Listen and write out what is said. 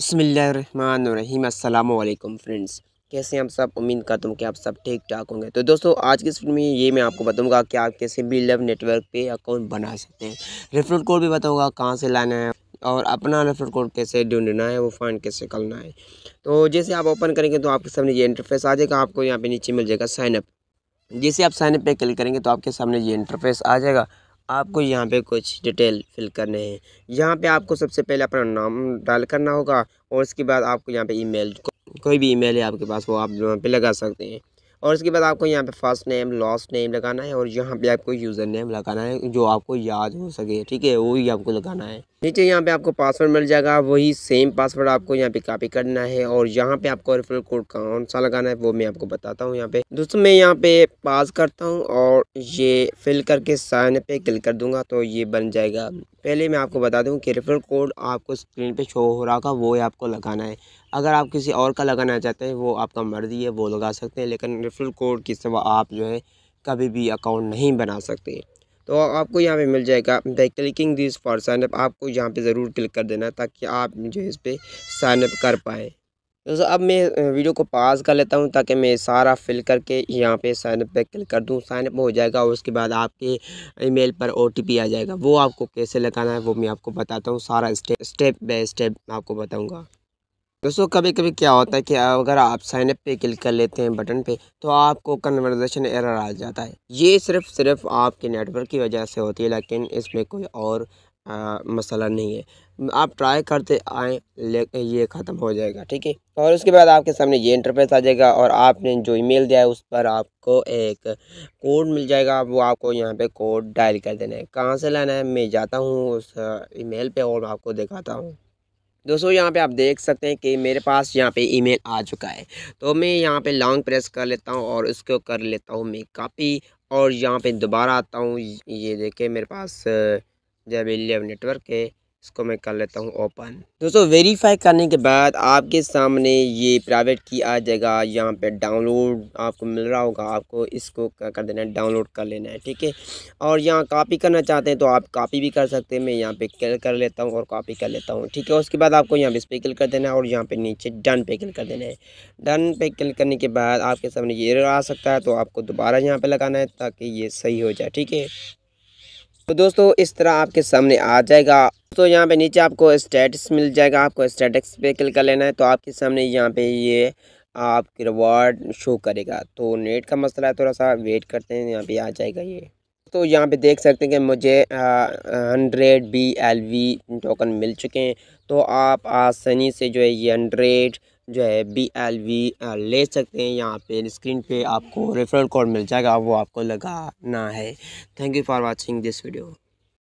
बसमिलीम अल्लाम फ्रेंड्स कैसे हैं आप सब उम्मीद करता हूँ कि आप सब ठीक ठाक होंगे तो दोस्तों आज के इस वीडियो में ये मैं आपको बताऊंगा कि आप कैसे बी लव नेटवर्क पे अकाउंट बना सकते हैं रेफरल कोड भी बताऊंगा कहाँ से लाना है और अपना रेफरल कोड कैसे ढूंढना है वो फाइंड कैसे करना है तो जैसे आप ओपन करेंगे तो आपके सामने ये इंटरफेस आ जाएगा आपको यहाँ पर नीचे मिल जाएगा साइनअप जैसे आप साइनअप पे क्लिक करेंगे तो आपके सामने ये इंटरफेस आ जाएगा आपको यहाँ पे कुछ डिटेल फिल करने हैं यहाँ पे आपको सबसे पहले अपना नाम डाल करना होगा और उसके बाद आपको यहाँ पे ईमेल को, कोई भी ईमेल है आपके पास वो आप यहाँ पे लगा सकते हैं और इसके बाद आपको यहाँ पे फर्स्ट नेम लास्ट नेम लगाना है और यहाँ पे आपको यूज़र नेम लगाना है जो आपको याद हो सके ठीक है वही आपको लगाना है नीचे यहाँ पे आपको पासवर्ड मिल जाएगा वही सेम पासवर्ड आपको यहाँ पे कॉपी करना है और यहाँ पे आपको रेफरल कोड कौन सा लगाना है वो मैं आपको बताता हूँ यहाँ पे दोस्तों मैं यहाँ पे पास करता हूँ और ये फिल करके साइन पे क्लिक कर दूंगा तो ये बन जाएगा पहले मैं आपको बता दूं कि रेफरल कोड आपको स्क्रीन पे शो हो रहा होगा वो ही आपको लगाना है अगर आप किसी और का लगाना चाहते हैं वो आपका मर्ज़ी है वो लगा सकते हैं लेकिन रेफरल कोड के सिवा आप जो है कभी भी अकाउंट नहीं बना सकते तो आपको यहाँ पे मिल जाएगा by clicking this for sign up आपको यहाँ पे ज़रूर क्लिक कर देना ताकि आप जो है इस पर साइनअप कर पाएँ दोस्तों अब मैं वीडियो को पास कर लेता हूं ताकि मैं सारा फिल करके यहाँ पे साइनअप पे क्लिक कर दूं साइनअप हो जाएगा और उसके बाद आपके ईमेल पर ओ आ जाएगा वो आपको कैसे लगाना है वो मैं आपको बताता हूँ सारा स्टेप स्टेप बाय स्टेप आपको बताऊँगा दोस्तों कभी कभी क्या होता है कि अगर आप अप पे क्लिक कर लेते हैं बटन पे तो आपको कन्वर्जेशन एरर आ जाता है ये सिर्फ सिर्फ आपके नेटवर्क की वजह से होती है लेकिन इसमें कोई और आ, मसला नहीं है आप ट्राई करते आएँ ले ये ख़त्म हो जाएगा ठीक है और उसके बाद आपके सामने ये इंटरफेस आ जाएगा और आपने जो ईमेल दिया है उस पर आपको एक कोड मिल जाएगा वो आपको यहाँ पे कोड डायल कर देना है कहाँ से लाना है मैं जाता हूँ उस ईमेल पे और आपको दिखाता हूँ दोस्तों यहाँ पे आप देख सकते हैं कि मेरे पास यहाँ पे ईमेल आ चुका है तो मैं यहाँ पे लॉन्ग प्रेस कर लेता हूँ और उसको कर लेता हूँ मैं कापी और यहाँ पे दोबारा आता हूँ ये देखे मेरे पास जेबीलियम नेटवर्क है इसको मैं कर लेता हूँ ओपन दोस्तों वेरीफाई करने के बाद आपके सामने ये प्राइवेट की आ जाएगा यहाँ पे डाउनलोड आपको मिल रहा होगा आपको इसको क्या कर देना है डाउनलोड कर लेना है ठीक है और यहाँ कॉपी करना चाहते हैं तो आप कॉपी भी कर सकते हैं मैं यहाँ पे क्लिक कर लेता हूँ और कॉपी कर लेता हूँ ठीक है उसके बाद आपको यहाँ पे इस पर क्लिक कर देना है और यहाँ पर नीचे डन पे क्लिक कर देना है डन पे क्लिक करने के बाद आपके सामने ये आ सकता है तो आपको दोबारा यहाँ पर लगाना है ताकि ये सही हो जाए ठीक है तो दोस्तों इस तरह आपके सामने आ जाएगा दोस्तों यहाँ पे नीचे आपको स्टेटस मिल जाएगा आपको स्टेटस पे क्लिक कर लेना है तो आपके सामने यहाँ पे ये आपके रिवॉर्ड शो करेगा तो नेट का मसला है थोड़ा सा वेट करते हैं यहाँ पे आ जाएगा ये तो यहाँ पे देख सकते हैं कि मुझे hundred B L V token मिल चुके हैं तो आप आसानी से जो है ये हंड्रेड जो है बी एल वी ले सकते हैं यहाँ पे स्क्रीन पे आपको रेफरल कोड मिल जाएगा वो आपको लगाना है thank you for watching this video